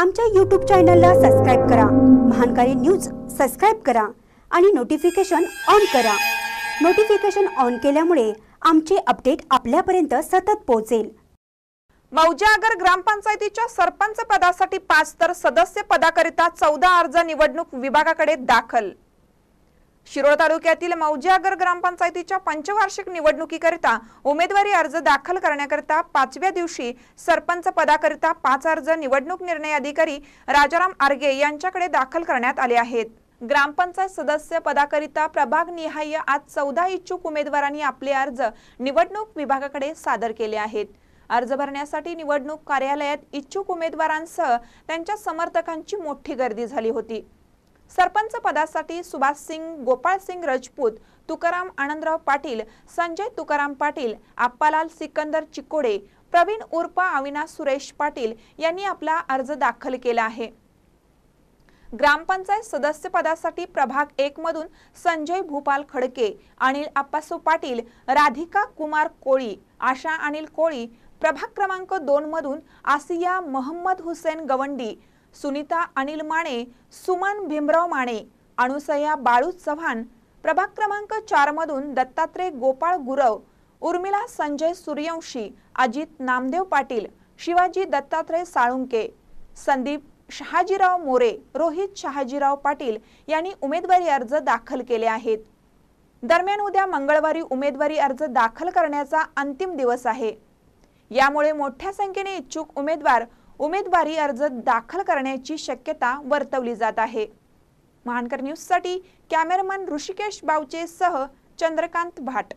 आमच्या यूट्यूब चॅनलला सबस्क्राईब करा महानकारी न्यूज सबस्क्राईब करा आणि नोटिफिकेशन ऑन करा नोटिफिकेशन ऑन केल्यामुळे आमचे अपडेट आपल्यापर्यंत सतत पोहोचेल मौजागर ग्रामपंचायतीच्या सरपंच पदासाठी पाच तर सदस्य पदाकरिता चौदा अर्ज निवडणूक विभागाकडे दाखल शिरोळ तालुक्यातील मौजागर ग्रामपंचायतीच्या पंचवार्षिक निवडणुकीकरिता उमेदवारी अर्ज दाखल करण्याकरिता पाचव्या दिवशी सरपंच पदाकरिता पाच अर्ज निवडणूक निर्णय अधिकारी राजाराम आर्गे यांच्याकडे दाखल करण्यात आले आहेत ग्रामपंचायत सदस्य पदाकरिता प्रभाग निहाय्य आज चौदा इच्छुक उमेदवारांनी आपले अर्ज निवडणूक विभागाकडे सादर केले आहेत अर्ज भरण्यासाठी निवडणूक कार्यालयात इच्छुक उमेदवारांसह त्यांच्या समर्थकांची मोठी गर्दी झाली होती सरपंच पदासाठी सुभाष सिंग गोपाळ सिंग राजपूत तुकाराम आनंदराव पाटील संजय तुकाराम पाटील आप्पालाल सिकंदर चिकोडे प्रवीण उर्फ अविनाश सुरेश पाटील यांनी आपला अर्ज दाखल केला आहे ग्रामपंचायत सदस्य पदासाठी प्रभाग एक मधून संजय भूपाल खडके अनिल आप्पासो पाटील राधिका कुमार कोळी आशा अनिल कोळी प्रभाग क्रमांक दोन मधून आसिया मोहम्मद हुसेन गवंडी सुनीता अनिल माने सुमन भीमराव माने अनुसया बाळू चव्हाण प्रभाग क्रमांक मधून दत्तात्रय गोपाळ गुरव उर्मिला संजय सूर्यवंशी अजित नामदेव पाटील शिवाजी दत्तात्रय साळुंके संदीप शहाजीराव मोरे रोहित शहाजीराव पाटील यांनी उमेदवारी अर्ज दाखल केले आहेत दरम्यान उद्या मंगळवारी उमेदवारी अर्ज दाखल करण्याचा अंतिम दिवस आहे यामुळे मोठ्या संख्येने इच्छुक उमेदवार उमेदवारी अर्ज दाखल करण्याची शक्यता वर्तवली जात आहे महानकर न्यूजसाठी कॅमेरामन ऋषिकेश बावचे सह चंद्रकांत भाट